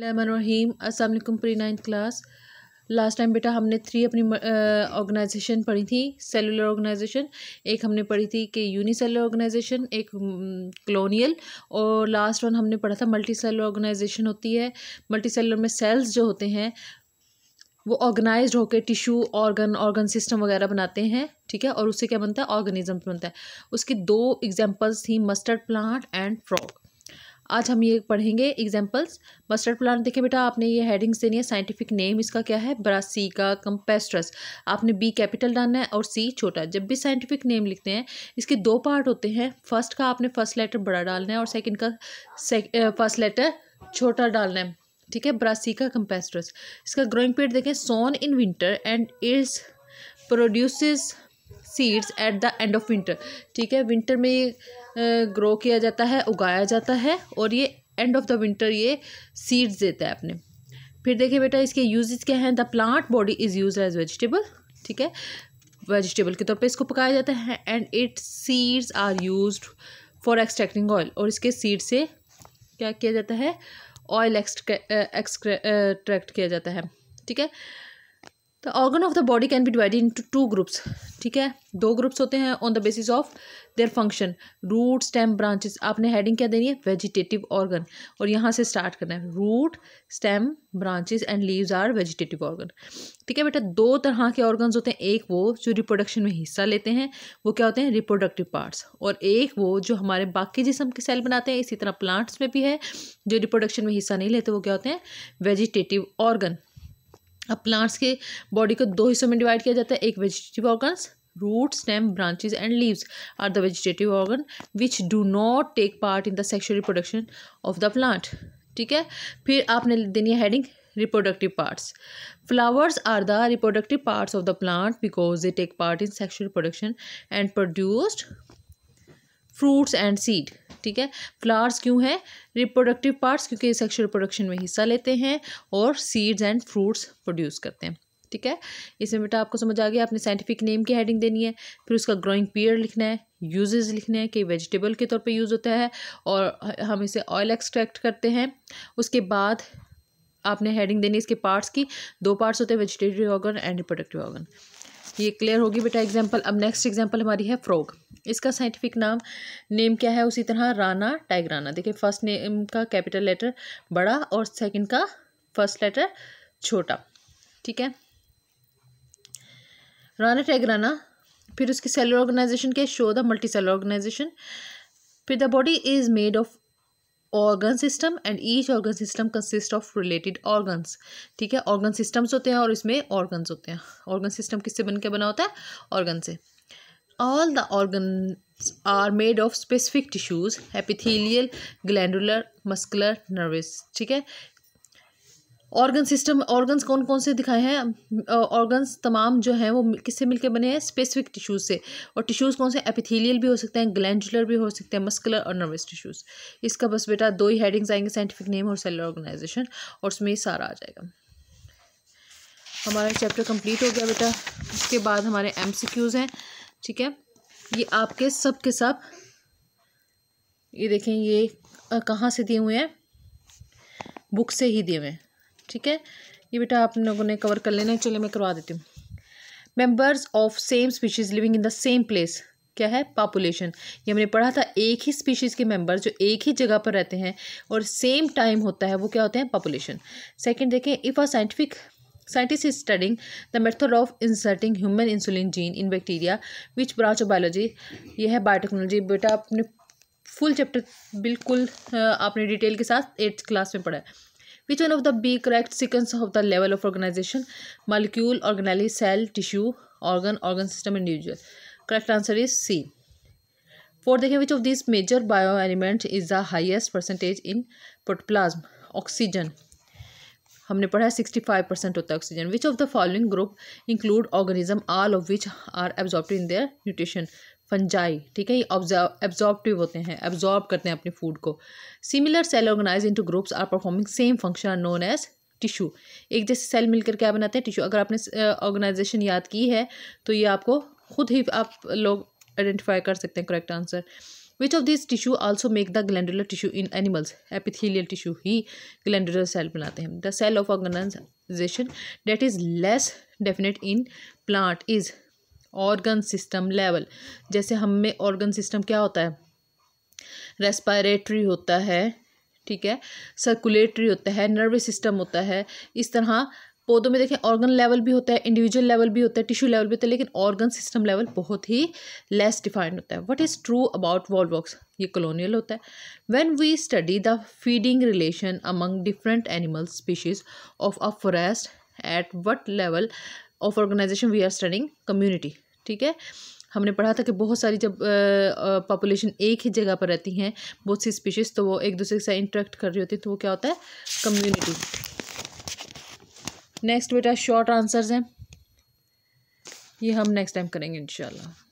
रहीम अस्सलाम वालेकुम pre ninth class last time बेटा हमने थ्री अपनी ऑर्गेनाइजेशन पढ़ी थी सेलुलर ऑर्गेनाइजेशन एक हमने पढ़ी थी कि यूनिसेलुलर ऑर्गेनाइजेशन एक कलोनियल और लास्ट वन हमने पढ़ा था मल्टी सेलुलर ऑर्गेनाइजेशन होती है मल्टी सेलुलर में सेल्स जो होते हैं वो ऑर्गेनाइज होकर टिश्यू ऑर्गन ऑर्गन सिस्टम वगैरह बनाते हैं ठीक है और उससे क्या बनता है ऑर्गेनिज्म बनता है उसकी दो एग्जाम्पल्स थी मस्टर्ड प्लांट एंड फ्रॉग आज हम ये पढ़ेंगे एग्जाम्पल्स मस्टर्ड प्लांट देखिए बेटा आपने ये हेडिंग्स देनी है साइंटिफिक नेम इसका क्या है ब्रासिका कंपेस्ट्रस आपने बी कैपिटल डालना है और सी छोटा जब भी साइंटिफिक नेम लिखते हैं इसके दो पार्ट होते हैं फर्स्ट का आपने फर्स्ट लेटर बड़ा डालना है और सेकेंड का फर्स्ट लेटर छोटा डालना है ठीक है ब्रासिका कंपेस्ट्रस इसका ग्रोइंग पीरियड देखें sown in winter and it's produces seeds at the end of winter ठीक है विंटर में ये ग्रो किया जाता है उगाया जाता है और ये एंड ऑफ द विंटर ये सीड्स देता है अपने फिर देखिए बेटा इसके यूजेस क्या हैं the plant body is use as vegetable ठीक है वेजिटेबल के तौर पे इसको पकाया जाता है and it seeds are use for extracting oil और इसके सीड से क्या किया जाता है ऑयल एक्सट्रैक्ट किया जाता है ठीक है the organ of the body can be divided in two groups ठीक है दो ग्रुप्स होते हैं on the basis of their function root stem branches आपने हेडिंग क्या देनी है वेजिटेटिव ऑर्गन और यहाँ से स्टार्ट करना है root stem branches and leaves are vegetative organ ठीक है बेटा दो तरह के ऑर्गन होते हैं एक वो जो रिप्रोडक्शन में हिस्सा लेते हैं वो क्या होते हैं रिप्रोडक्टिव पार्ट्स और एक वो जो हमारे बाकी जिसम के सेल बनाते हैं इसी तरह प्लांट्स में भी है जो रिप्रोडक्शन में हिस्सा नहीं लेते वो क्या होते हैं वेजिटेटिव ऑर्गन अब प्लांट्स के बॉडी को दो हिस्सों में डिवाइड किया जाता है एक vegetative organs root stem branches and leaves are the vegetative organ which do not take part in the sexual reproduction of the plant ठीक है फिर आपने देनी है heading reproductive parts flowers are the reproductive parts of the plant because they take part in sexual reproduction and produced fruits and seed ठीक है flowers क्यों हैं रिप्रोडक्टिव पार्ट्स क्योंकि सेक्शुअल प्रोडक्शन में हिस्सा लेते हैं और सीड्स एंड फ्रूट्स प्रोड्यूस करते हैं ठीक है इसमें बेटा आपको समझ आ गया आपने साइंटिफिक नेम की हेडिंग देनी है फिर उसका ग्रोइंग पीरियड लिखना है यूजेस लिखने हैं कि वेजिटेबल के तौर पे यूज़ होता है और हम इसे ऑयल एक्सट्रैक्ट करते हैं उसके बाद आपने हेडिंग देनी है इसके पार्ट्स की दो पार्ट्स होते हैं vegetative organ and reproductive organ ये क्लियर होगी बेटा एग्जाम्पल अब नेक्स्ट एग्जाम्पल हमारी है फ्रॉग इसका साइंटिफिक नाम नेम क्या है उसी तरह राना टाइगराना देखिए फर्स्ट नेम का कैपिटल लेटर बड़ा और सेकंड का फर्स्ट लेटर छोटा ठीक है राना टाइगराना फिर उसकी सेलर ऑर्गेनाइजेशन के show the multi cellular organisation फिर the body is made of organ system and each organ system consist of related organs ठीक है ऑर्गन सिस्टम्स होते हैं और इसमें ऑर्गन्स होते हैं ऑर्गन सिस्टम किससे बन के बना होता है ऑर्गन से all the organ are made of specific tissues epithelial glandular muscular nervous ठीक है ऑर्गन सिस्टम ऑर्गन्स कौन कौन से दिखाए हैं ऑर्गन्स तमाम जो हैं वो किससे मिलकर बने हैं स्पेसिफिक टिश्यूज से और टिश्यूज़ कौन से एपिथेलियल भी हो सकते हैं ग्लैंडुलर भी हो सकते हैं मस्कुलर और नर्वस टिश्यूज़ इसका बस बेटा दो ही हेडिंग्स आएंगे साइंटिफिक नेम और सेलर ऑर्गेनाइजेशन और उसमें सारा आ जाएगा हमारा चैप्टर कम्प्लीट हो गया बेटा उसके बाद हमारे एम हैं ठीक है ये आपके सब के सब ये देखें ये कहाँ से दिए हुए हैं बुक से ही दिए हुए हैं ठीक है ये बेटा आप लोगों ने कवर कर लेना चलिए मैं करवा देती हूँ members of same species living in the same place क्या है पॉपुलेशन ये हमने पढ़ा था एक ही स्पीशीज़ के मेंबर जो एक ही जगह पर रहते हैं और सेम टाइम होता है वो क्या होते हैं पॉपुलेशन सेकंड देखें if a scientific scientist is studying the method of inserting human insulin gene in bacteria which branch of biology यह है बायोटेक्नोलॉजी बेटा आपने फुल चैप्टर बिल्कुल आपने डिटेल के साथ एट्थ क्लास में पढ़ा है which one of the B correct sequence of the level of organization molecule organelle cell tissue organ organ system individual correct answer is C For, the which of these major element is the highest percentage in protoplasm oxygen हमने पढ़ा है sixty five percent होता है oxygen which of the following group include organism all of which are absorb in their nutrition fungi ठीक है ये एब्जॉर्बटिव होते हैं एब्जॉर्ब करते हैं अपने फूड को similar cell organise into groups are performing same function are known as tissue एक जैसे सेल मिलकर क्या बनाते हैं टिश्यू अगर आपने ऑर्गेनाइजेशन याद की है तो ये आपको खुद ही आप लोग आइडेंटिफाई कर सकते हैं correct answer which of this tissue also make the glandular tissue in animals epithelial tissue ही ग्लैंडुलर सेल बनाते हैं the cell of organisation that is less definite in plant is organ system level जैसे हम में organ system क्या होता है respiratory होता है ठीक है सर्कुलेटरी होता है नर्वस सिस्टम होता है इस तरह पौधों में देखें ऑर्गन लेवल भी होता है इंडिविजुअल लेवल भी होता है टिश्यू लेवल भी होता है लेकिन ऑर्गन सिस्टम लेवल बहुत ही लेस डिफाइंड होता है what is true about Volvox ये कॉलोनियल होता है when we study the feeding relation among different animal species of a forest at what level of organisation we are studying community ठीक है हमने पढ़ा था कि बहुत सारी जब पॉपुलेशन एक ही जगह पर रहती हैं बहुत सी स्पीशीज़ तो वो एक दूसरे के साथ इंटरेक्ट कर रही होती है तो वो क्या होता है कम्युनिटी नेक्स्ट बेटा शॉर्ट आंसर्स हैं ये हम नेक्स्ट टाइम करेंगे इंशाल्लाह